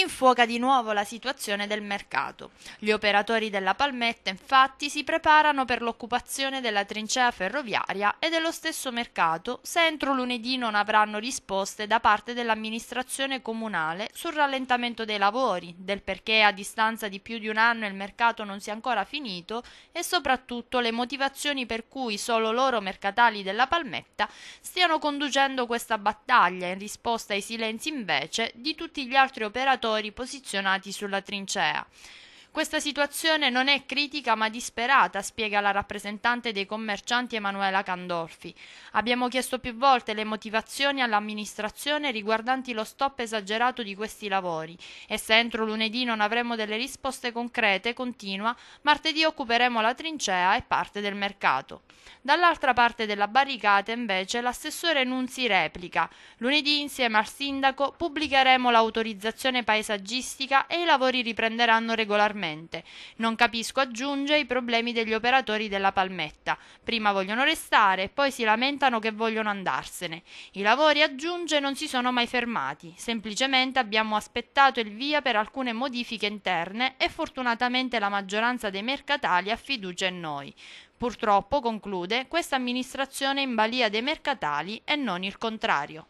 rinfuoca di nuovo la situazione del mercato. Gli operatori della palmetta, infatti, si preparano per l'occupazione della trincea ferroviaria e dello stesso mercato se entro lunedì non avranno risposte da parte dell'amministrazione comunale sul rallentamento dei lavori, del perché a distanza di più di un anno il mercato non sia ancora finito e soprattutto le motivazioni per cui solo loro mercatali della palmetta stiano conducendo questa battaglia in risposta ai silenzi invece di tutti gli altri operatori giocatori posizionati sulla trincea. Questa situazione non è critica ma disperata, spiega la rappresentante dei commercianti Emanuela Candorfi. Abbiamo chiesto più volte le motivazioni all'amministrazione riguardanti lo stop esagerato di questi lavori e se entro lunedì non avremo delle risposte concrete, continua, martedì occuperemo la trincea e parte del mercato. Dall'altra parte della barricata, invece, l'assessore Nunzi replica. Lunedì, insieme al sindaco, pubblicheremo l'autorizzazione paesaggistica e i lavori riprenderanno regolarmente ulteriormente. Non capisco, aggiunge, i problemi degli operatori della palmetta. Prima vogliono restare poi si lamentano che vogliono andarsene. I lavori, aggiunge, non si sono mai fermati. Semplicemente abbiamo aspettato il via per alcune modifiche interne e fortunatamente la maggioranza dei mercatali ha fiducia in noi. Purtroppo, conclude, questa amministrazione è in balia dei mercatali e non il contrario.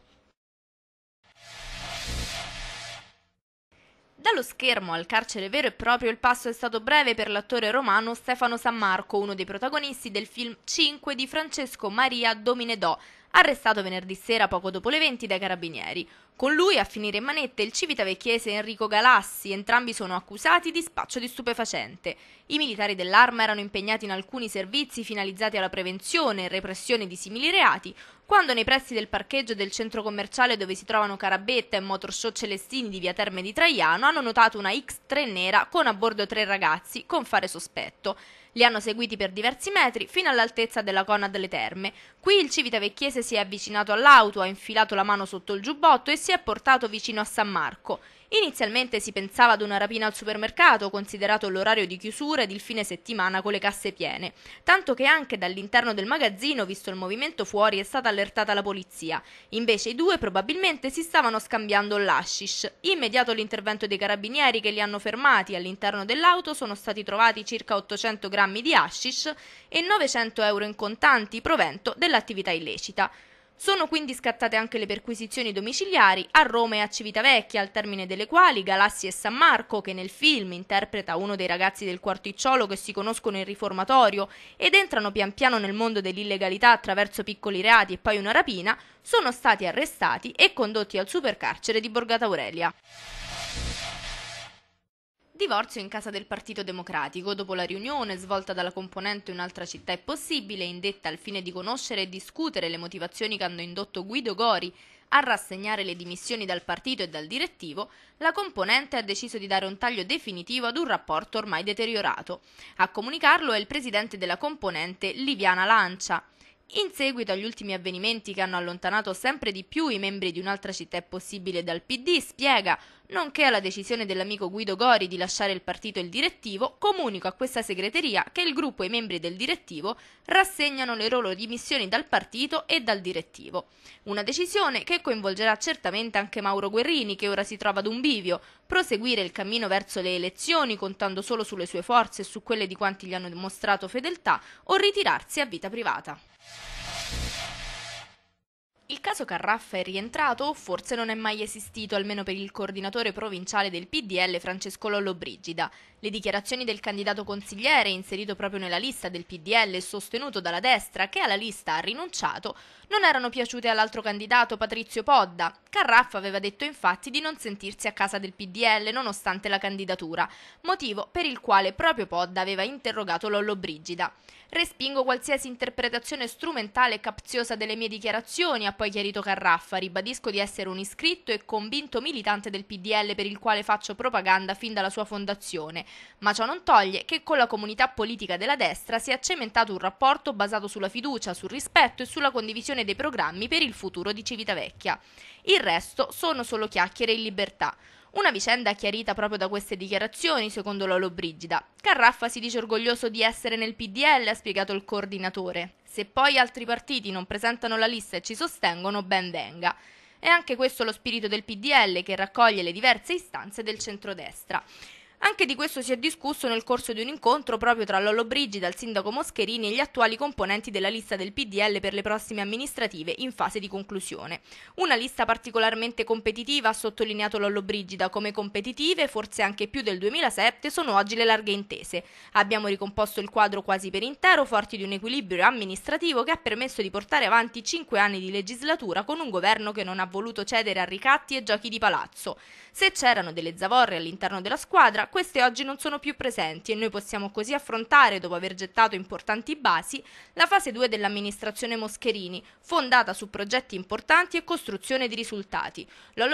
Dallo schermo al carcere vero e proprio il passo è stato breve per l'attore romano Stefano Sammarco, uno dei protagonisti del film 5 di Francesco Maria Dominedò, arrestato venerdì sera poco dopo le 20 dai carabinieri. Con lui a finire in manette il civitavecchiese Enrico Galassi, entrambi sono accusati di spaccio di stupefacente. I militari dell'arma erano impegnati in alcuni servizi finalizzati alla prevenzione e repressione di simili reati, quando nei pressi del parcheggio del centro commerciale dove si trovano Carabetta e Motorshow Celestini di via Terme di Traiano hanno notato una X3 nera con a bordo tre ragazzi, con fare sospetto. Li hanno seguiti per diversi metri fino all'altezza della cona delle terme. Qui il civitavecchiese si è avvicinato all'auto, ha infilato la mano sotto il giubbotto e si è portato vicino a San Marco. Inizialmente si pensava ad una rapina al supermercato, considerato l'orario di chiusura ed il fine settimana con le casse piene, tanto che anche dall'interno del magazzino, visto il movimento fuori, è stata allertata la polizia. Invece i due probabilmente si stavano scambiando l'ashish. Immediato l'intervento dei carabinieri che li hanno fermati, all'interno dell'auto sono stati trovati circa 800 grammi di hashish e 900 euro in contanti, provento dell'attività illecita. Sono quindi scattate anche le perquisizioni domiciliari a Roma e a Civitavecchia, al termine delle quali Galassi e San Marco, che nel film interpreta uno dei ragazzi del quarticciolo che si conoscono in riformatorio ed entrano pian piano nel mondo dell'illegalità attraverso piccoli reati e poi una rapina, sono stati arrestati e condotti al supercarcere di Borgata Aurelia. Divorzio in casa del Partito Democratico. Dopo la riunione svolta dalla componente Un'altra città è possibile, indetta al fine di conoscere e discutere le motivazioni che hanno indotto Guido Gori a rassegnare le dimissioni dal partito e dal direttivo, la componente ha deciso di dare un taglio definitivo ad un rapporto ormai deteriorato. A comunicarlo è il presidente della componente Liviana Lancia. In seguito agli ultimi avvenimenti che hanno allontanato sempre di più i membri di un'altra città è possibile dal PD, spiega, nonché alla decisione dell'amico Guido Gori di lasciare il partito e il direttivo, comunico a questa segreteria che il gruppo e i membri del direttivo rassegnano le loro dimissioni dal partito e dal direttivo. Una decisione che coinvolgerà certamente anche Mauro Guerrini, che ora si trova ad un bivio, proseguire il cammino verso le elezioni contando solo sulle sue forze e su quelle di quanti gli hanno dimostrato fedeltà o ritirarsi a vita privata. Il caso Carraffa è rientrato o forse non è mai esistito, almeno per il coordinatore provinciale del PDL Francesco Lollobrigida. Le dichiarazioni del candidato consigliere, inserito proprio nella lista del PDL e sostenuto dalla destra che alla lista ha rinunciato, non erano piaciute all'altro candidato Patrizio Podda. Carraffa aveva detto infatti di non sentirsi a casa del PDL nonostante la candidatura, motivo per il quale proprio Podda aveva interrogato Lollo Brigida. Respingo qualsiasi interpretazione strumentale e capziosa delle mie dichiarazioni, ha poi chiarito Carraffa. Ribadisco di essere un iscritto e convinto militante del PDL per il quale faccio propaganda fin dalla sua fondazione ma ciò non toglie che con la comunità politica della destra si è cementato un rapporto basato sulla fiducia, sul rispetto e sulla condivisione dei programmi per il futuro di Civitavecchia. Il resto sono solo chiacchiere in libertà. Una vicenda chiarita proprio da queste dichiarazioni, secondo Lolo Brigida. Carraffa si dice orgoglioso di essere nel PDL, ha spiegato il coordinatore. Se poi altri partiti non presentano la lista e ci sostengono, ben venga. È anche questo lo spirito del PDL che raccoglie le diverse istanze del centrodestra. Anche di questo si è discusso nel corso di un incontro proprio tra Lollo Brigida, il sindaco Moscherini e gli attuali componenti della lista del PDL per le prossime amministrative in fase di conclusione. Una lista particolarmente competitiva, ha sottolineato Lollo Brigida, come competitive, forse anche più del 2007, sono oggi le larghe intese. Abbiamo ricomposto il quadro quasi per intero, forti di un equilibrio amministrativo che ha permesso di portare avanti cinque anni di legislatura con un governo che non ha voluto cedere a ricatti e giochi di palazzo. Se c'erano delle zavorre all'interno della squadra, queste oggi non sono più presenti e noi possiamo così affrontare, dopo aver gettato importanti basi, la fase 2 dell'amministrazione Moscherini, fondata su progetti importanti e costruzione di risultati.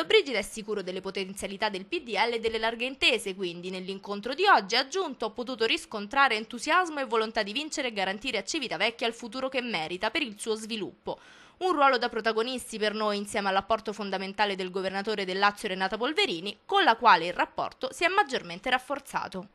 Brigida è sicuro delle potenzialità del PDL e delle larghe intese, quindi nell'incontro di oggi ha giunto ho potuto riscontrare entusiasmo e volontà di vincere e garantire a Civitavecchia il futuro che merita per il suo sviluppo. Un ruolo da protagonisti per noi insieme all'apporto fondamentale del governatore del Lazio Renata Polverini, con la quale il rapporto si è maggiormente rafforzato.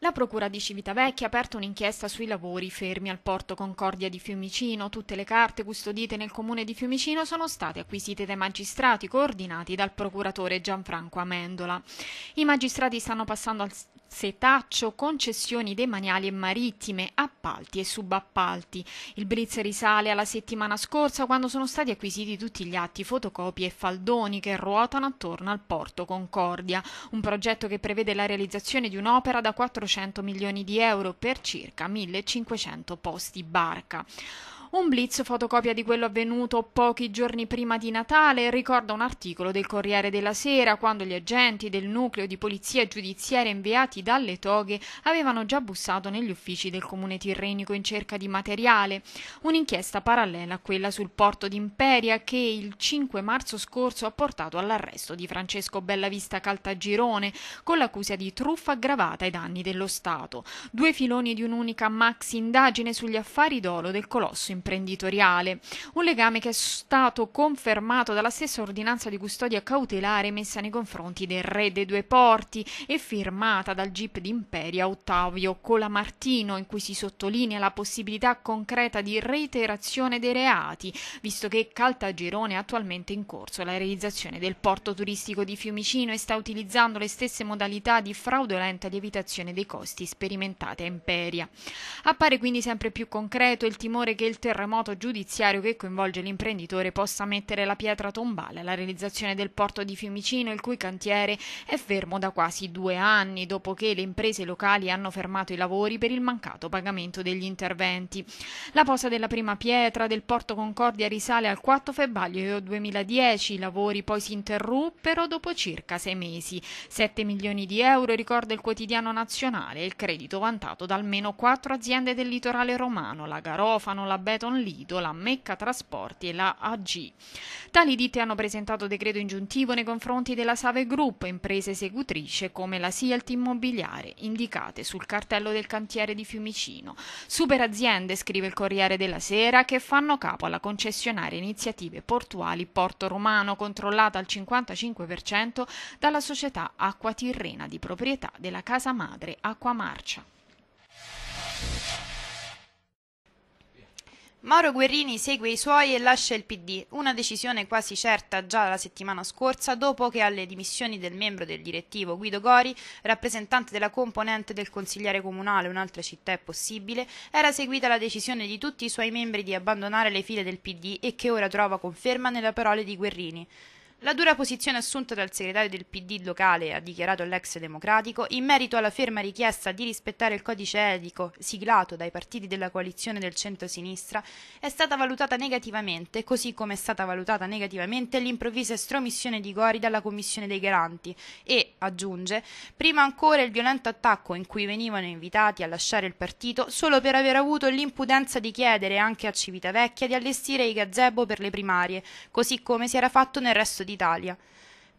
La Procura di Civitavecchia ha aperto un'inchiesta sui lavori fermi al porto Concordia di Fiumicino. Tutte le carte custodite nel comune di Fiumicino sono state acquisite dai magistrati coordinati dal procuratore Gianfranco Amendola. I magistrati stanno passando al setaccio, concessioni demaniali e marittime, appalti e subappalti. Il blitz risale alla settimana scorsa quando sono stati acquisiti tutti gli atti, fotocopie e faldoni che ruotano attorno al porto Concordia, un progetto che prevede la realizzazione di un'opera da 400 milioni di euro per circa 1500 posti barca. Un blitz fotocopia di quello avvenuto pochi giorni prima di Natale ricorda un articolo del Corriere della Sera quando gli agenti del nucleo di polizia giudiziaria inviati dalle toghe avevano già bussato negli uffici del comune tirrenico in cerca di materiale. Un'inchiesta parallela a quella sul porto d'Imperia che il 5 marzo scorso ha portato all'arresto di Francesco Bellavista Caltagirone con l'accusa di truffa aggravata ai danni dello Stato. Due filoni di un'unica maxi indagine sugli affari d'oro del colosso imprenditoriale, un legame che è stato confermato dalla stessa ordinanza di custodia cautelare messa nei confronti del re dei due porti e firmata dal GIP di Imperia Ottavio Colamartino, in cui si sottolinea la possibilità concreta di reiterazione dei reati, visto che Caltagirone è attualmente in corso la realizzazione del porto turistico di Fiumicino e sta utilizzando le stesse modalità di fraudolenta lievitazione dei costi sperimentate a Imperia. Appare quindi sempre più concreto il timore che il terremoto giudiziario che coinvolge l'imprenditore possa mettere la pietra tombale alla realizzazione del porto di Fiumicino, il cui cantiere è fermo da quasi due anni dopo che le imprese locali hanno fermato i lavori per il mancato pagamento degli interventi. La posa della prima pietra del porto Concordia risale al 4 febbraio 2010, i lavori poi si interruppero dopo circa sei mesi. 7 milioni di euro ricorda il quotidiano nazionale, il credito vantato da almeno quattro aziende del litorale romano, la Garofano, la Bella Benetton Lido, la Mecca Trasporti e la AG. Tali ditte hanno presentato decreto ingiuntivo nei confronti della Save Group, impresa esecutrice come la Sialt Immobiliare, indicate sul cartello del cantiere di Fiumicino. Super aziende, scrive il Corriere della Sera, che fanno capo alla concessionaria iniziative portuali Porto Romano, controllata al 55% dalla società Acqua Tirrena di proprietà della casa madre Acquamarcia. Mauro Guerrini segue i suoi e lascia il PD, una decisione quasi certa già la settimana scorsa dopo che alle dimissioni del membro del direttivo Guido Gori, rappresentante della componente del consigliere comunale Un'altra città è possibile, era seguita la decisione di tutti i suoi membri di abbandonare le file del PD e che ora trova conferma nelle parole di Guerrini. La dura posizione assunta dal segretario del PD locale, ha dichiarato l'ex democratico, in merito alla ferma richiesta di rispettare il codice etico siglato dai partiti della coalizione del centro-sinistra, è stata valutata negativamente, così come è stata valutata negativamente l'improvvisa estromissione di Gori dalla Commissione dei Garanti e, aggiunge, prima ancora il violento attacco in cui venivano invitati a lasciare il partito solo per aver avuto l'impudenza di chiedere anche a Civitavecchia di allestire i gazebo per le primarie, così come si era fatto nel resto d'Italia.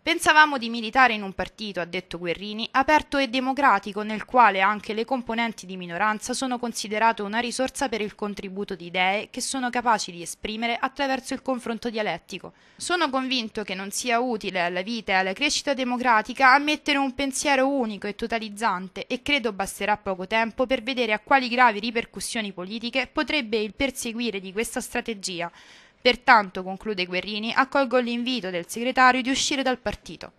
Pensavamo di militare in un partito, ha detto Guerrini, aperto e democratico nel quale anche le componenti di minoranza sono considerate una risorsa per il contributo di idee che sono capaci di esprimere attraverso il confronto dialettico. Sono convinto che non sia utile alla vita e alla crescita democratica ammettere un pensiero unico e totalizzante e credo basterà poco tempo per vedere a quali gravi ripercussioni politiche potrebbe il perseguire di questa strategia Pertanto, conclude Guerrini, accolgo l'invito del segretario di uscire dal partito.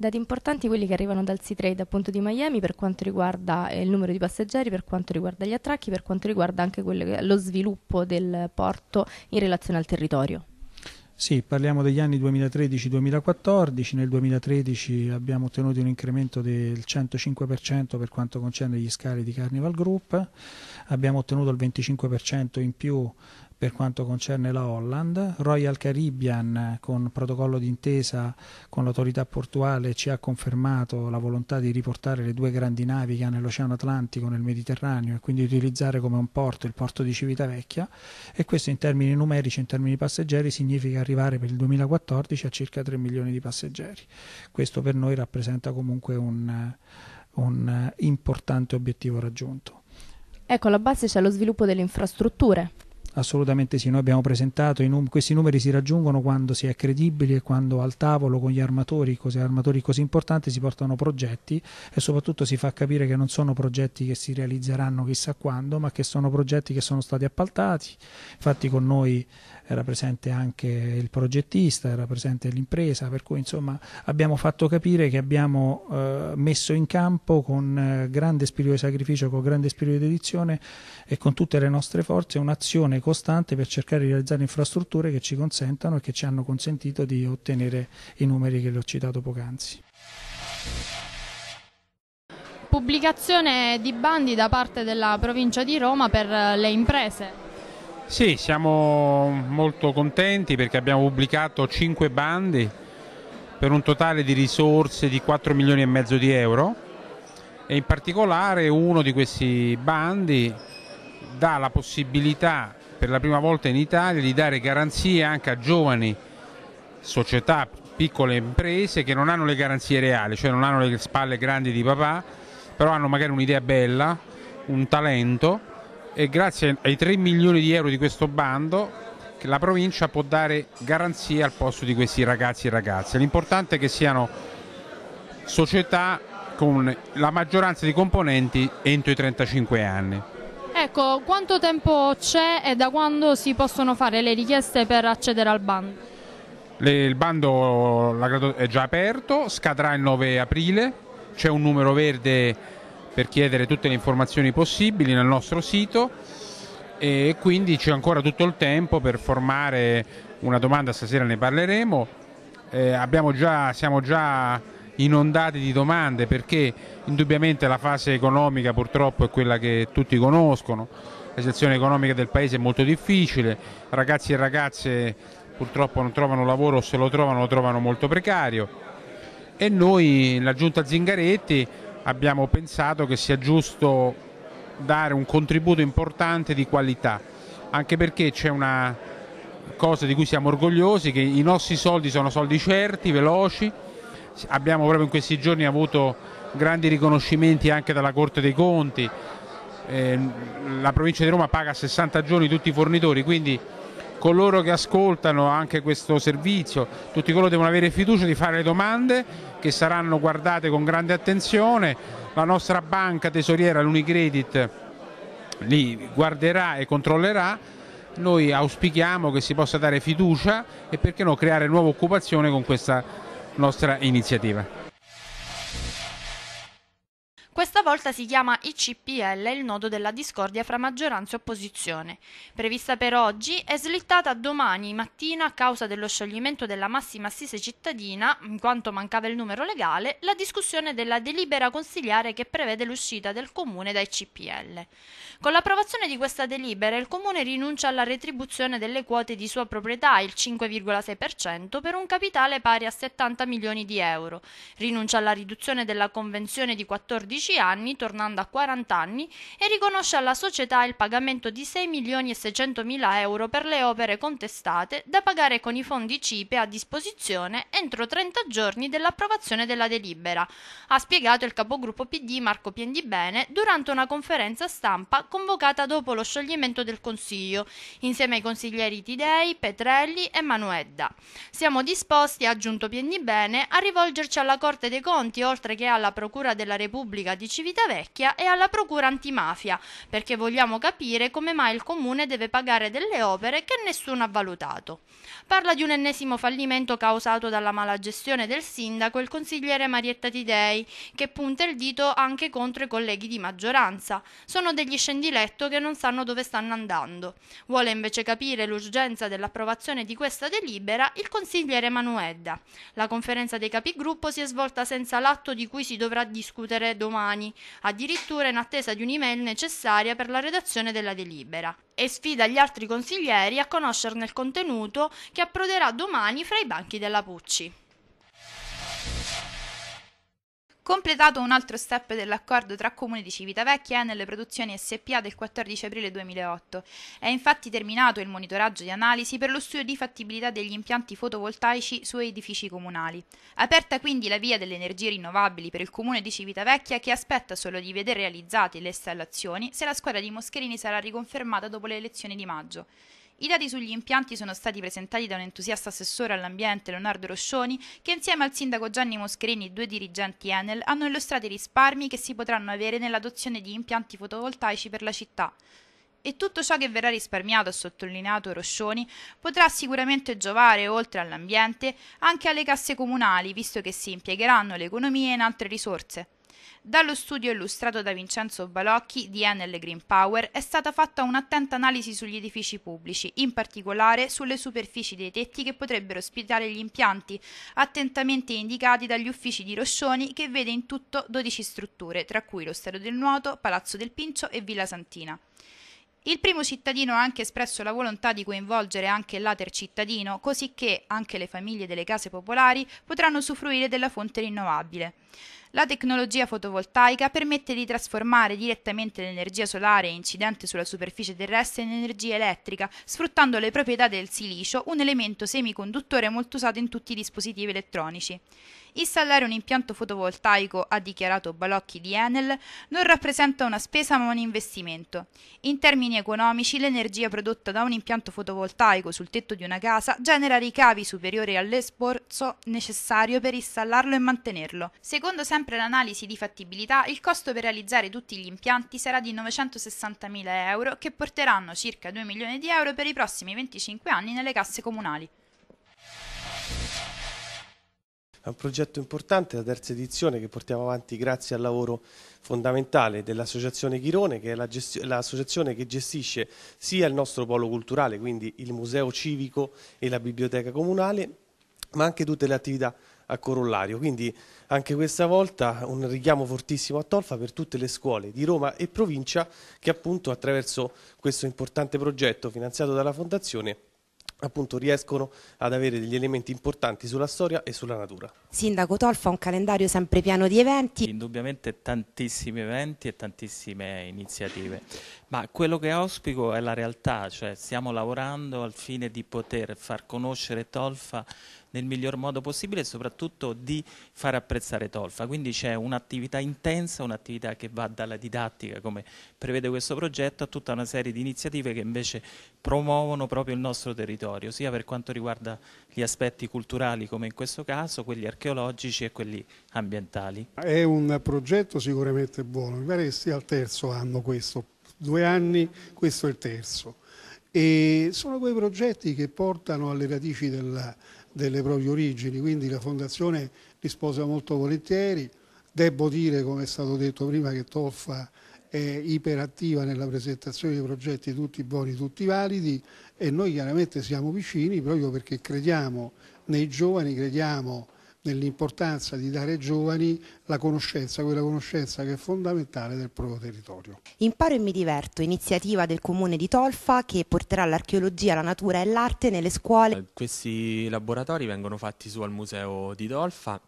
Dati importanti quelli che arrivano dal C-Trade appunto di Miami per quanto riguarda eh, il numero di passeggeri, per quanto riguarda gli attracchi, per quanto riguarda anche quello, lo sviluppo del porto in relazione al territorio. Sì, parliamo degli anni 2013-2014, nel 2013 abbiamo ottenuto un incremento del 105% per quanto concerne gli scali di Carnival Group, abbiamo ottenuto il 25% in più per quanto concerne la Holland, Royal Caribbean con protocollo d'intesa con l'autorità portuale ci ha confermato la volontà di riportare le due grandi navi che hanno l'Oceano Atlantico nel Mediterraneo e quindi utilizzare come un porto il porto di Civitavecchia e questo in termini numerici, in termini passeggeri significa arrivare per il 2014 a circa 3 milioni di passeggeri. Questo per noi rappresenta comunque un, un importante obiettivo raggiunto. Ecco, alla base c'è lo sviluppo delle infrastrutture. Assolutamente sì, noi abbiamo presentato, num questi numeri si raggiungono quando si è credibili e quando al tavolo con gli armatori, così, armatori così importanti, si portano progetti e soprattutto si fa capire che non sono progetti che si realizzeranno chissà quando, ma che sono progetti che sono stati appaltati, infatti con noi era presente anche il progettista, era presente l'impresa, per cui insomma abbiamo fatto capire che abbiamo eh, messo in campo con eh, grande spirito di sacrificio, con grande spirito di dedizione e con tutte le nostre forze un'azione costante per cercare di realizzare infrastrutture che ci consentano e che ci hanno consentito di ottenere i numeri che le ho citato poc'anzi. Pubblicazione di bandi da parte della provincia di Roma per le imprese. Sì, siamo molto contenti perché abbiamo pubblicato 5 bandi per un totale di risorse di 4 milioni e mezzo di euro e in particolare uno di questi bandi dà la possibilità per la prima volta in Italia di dare garanzie anche a giovani società, piccole imprese che non hanno le garanzie reali, cioè non hanno le spalle grandi di papà, però hanno magari un'idea bella, un talento e grazie ai 3 milioni di euro di questo bando la provincia può dare garanzie al posto di questi ragazzi e ragazze. L'importante è che siano società con la maggioranza di componenti entro i 35 anni. Ecco, quanto tempo c'è e da quando si possono fare le richieste per accedere al bando? Le, il bando è già aperto, scadrà il 9 aprile, c'è un numero verde per chiedere tutte le informazioni possibili nel nostro sito e quindi c'è ancora tutto il tempo per formare una domanda, stasera ne parleremo. Eh, già, siamo già inondati di domande perché indubbiamente la fase economica purtroppo è quella che tutti conoscono, la situazione economica del paese è molto difficile, ragazzi e ragazze purtroppo non trovano lavoro o se lo trovano lo trovano molto precario e noi la giunta Zingaretti abbiamo pensato che sia giusto dare un contributo importante di qualità, anche perché c'è una cosa di cui siamo orgogliosi, che i nostri soldi sono soldi certi, veloci, abbiamo proprio in questi giorni avuto grandi riconoscimenti anche dalla Corte dei Conti, eh, la provincia di Roma paga 60 giorni tutti i fornitori, quindi coloro che ascoltano anche questo servizio, tutti coloro devono avere fiducia di fare le domande che saranno guardate con grande attenzione, la nostra banca tesoriera, l'Unicredit, li guarderà e controllerà noi auspichiamo che si possa dare fiducia e perché no creare nuova occupazione con questa nostra iniziativa. Questa volta si chiama ICPL il nodo della discordia fra maggioranza e opposizione. Prevista per oggi, è slittata domani mattina a causa dello scioglimento della massima assise cittadina, in quanto mancava il numero legale, la discussione della delibera consigliare che prevede l'uscita del comune da ICPL. Con l'approvazione di questa delibera il comune rinuncia alla retribuzione delle quote di sua proprietà, il 5,6%, per un capitale pari a 70 milioni di euro, rinuncia alla riduzione della convenzione di 14 10 anni, tornando a 40 anni, e riconosce alla società il pagamento di 6 milioni e 600 mila euro per le opere contestate da pagare con i fondi CIPE a disposizione entro 30 giorni dell'approvazione della delibera, ha spiegato il capogruppo PD Marco Piendibene durante una conferenza stampa convocata dopo lo scioglimento del Consiglio, insieme ai consiglieri Tidei, Petrelli e Manuedda. Siamo disposti, ha aggiunto Piendibene, a rivolgerci alla Corte dei Conti oltre che alla Procura della Repubblica di Civitavecchia e alla Procura antimafia, perché vogliamo capire come mai il comune deve pagare delle opere che nessuno ha valutato. Parla di un ennesimo fallimento causato dalla mala gestione del sindaco e il consigliere Marietta Tidei, che punta il dito anche contro i colleghi di maggioranza. Sono degli scendiletto che non sanno dove stanno andando. Vuole invece capire l'urgenza dell'approvazione di questa delibera il consigliere Manuedda. La conferenza dei capigruppo si è svolta senza l'atto di cui si dovrà discutere domani domani, addirittura in attesa di un'email necessaria per la redazione della delibera, e sfida gli altri consiglieri a conoscerne il contenuto che approderà domani fra i banchi della Pucci completato un altro step dell'accordo tra Comune di Civitavecchia e nelle produzioni SPA del 14 aprile 2008. È infatti terminato il monitoraggio di analisi per lo studio di fattibilità degli impianti fotovoltaici su edifici comunali. Aperta quindi la via delle energie rinnovabili per il Comune di Civitavecchia che aspetta solo di vedere realizzate le installazioni se la squadra di Moscherini sarà riconfermata dopo le elezioni di maggio. I dati sugli impianti sono stati presentati da un entusiasta assessore all'ambiente Leonardo Roscioni che insieme al sindaco Gianni Moscherini e due dirigenti Enel hanno illustrato i risparmi che si potranno avere nell'adozione di impianti fotovoltaici per la città. E tutto ciò che verrà risparmiato, ha sottolineato Roscioni, potrà sicuramente giovare, oltre all'ambiente, anche alle casse comunali, visto che si impiegheranno le economie in altre risorse. Dallo studio illustrato da Vincenzo Balocchi di Enel Green Power è stata fatta un'attenta analisi sugli edifici pubblici, in particolare sulle superfici dei tetti che potrebbero ospitare gli impianti, attentamente indicati dagli uffici di Roscioni che vede in tutto 12 strutture, tra cui lo Stadio del Nuoto, Palazzo del Pincio e Villa Santina. Il primo cittadino ha anche espresso la volontà di coinvolgere anche l'ater cittadino, così che anche le famiglie delle case popolari potranno usufruire della fonte rinnovabile. La tecnologia fotovoltaica permette di trasformare direttamente l'energia solare incidente sulla superficie terrestre in energia elettrica, sfruttando le proprietà del silicio, un elemento semiconduttore molto usato in tutti i dispositivi elettronici. Installare un impianto fotovoltaico, ha dichiarato Balocchi di Enel, non rappresenta una spesa ma un investimento. In termini economici, l'energia prodotta da un impianto fotovoltaico sul tetto di una casa genera ricavi superiori all'esborso necessario per installarlo e mantenerlo. Secondo sempre sempre l'analisi di fattibilità, il costo per realizzare tutti gli impianti sarà di 960.000 euro, che porteranno circa 2 milioni di euro per i prossimi 25 anni nelle casse comunali. È un progetto importante, la terza edizione che portiamo avanti grazie al lavoro fondamentale dell'Associazione Chirone, che è l'associazione che gestisce sia il nostro polo culturale, quindi il Museo Civico e la Biblioteca Comunale, ma anche tutte le attività a Corollario. Quindi anche questa volta un richiamo fortissimo a Tolfa per tutte le scuole di Roma e provincia che appunto attraverso questo importante progetto finanziato dalla Fondazione appunto riescono ad avere degli elementi importanti sulla storia e sulla natura. Sindaco Tolfa un calendario sempre pieno di eventi. Indubbiamente tantissimi eventi e tantissime iniziative, ma quello che auspico è la realtà, cioè stiamo lavorando al fine di poter far conoscere Tolfa nel miglior modo possibile e soprattutto di far apprezzare Tolfa. Quindi c'è un'attività intensa, un'attività che va dalla didattica, come prevede questo progetto, a tutta una serie di iniziative che invece promuovono proprio il nostro territorio, sia per quanto riguarda gli aspetti culturali come in questo caso, quelli archeologici e quelli ambientali. È un progetto sicuramente buono, mi pare che sia il terzo anno questo, due anni, questo è il terzo. E sono quei progetti che portano alle radici della, delle proprie origini, quindi la Fondazione li molto volentieri. Devo dire, come è stato detto prima, che Toffa è iperattiva nella presentazione dei progetti tutti buoni, tutti validi e noi chiaramente siamo vicini proprio perché crediamo nei giovani, crediamo nell'importanza di dare ai giovani la conoscenza, quella conoscenza che è fondamentale del proprio territorio. Imparo e mi diverto, iniziativa del comune di Tolfa che porterà l'archeologia, la natura e l'arte nelle scuole. Questi laboratori vengono fatti su al museo di Tolfa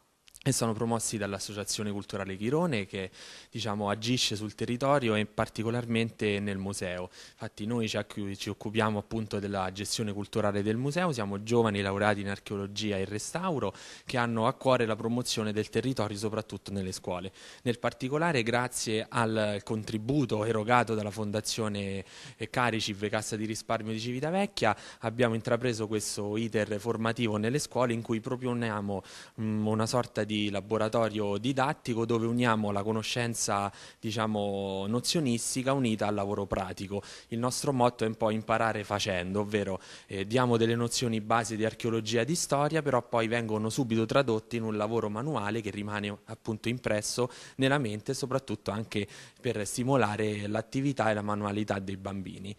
e sono promossi dall'Associazione Culturale Chirone che diciamo, agisce sul territorio e particolarmente nel museo. Infatti noi ci occupiamo appunto della gestione culturale del museo, siamo giovani laureati in archeologia e restauro che hanno a cuore la promozione del territorio soprattutto nelle scuole. Nel particolare grazie al contributo erogato dalla Fondazione eh, Cariciv Cassa di Risparmio di Civitavecchia abbiamo intrapreso questo iter formativo nelle scuole in cui proponiamo mh, mm, una sorta di di laboratorio didattico dove uniamo la conoscenza diciamo, nozionistica unita al lavoro pratico. Il nostro motto è un po' imparare facendo, ovvero eh, diamo delle nozioni base di archeologia e di storia, però poi vengono subito tradotti in un lavoro manuale che rimane appunto impresso nella mente, soprattutto anche per stimolare l'attività e la manualità dei bambini.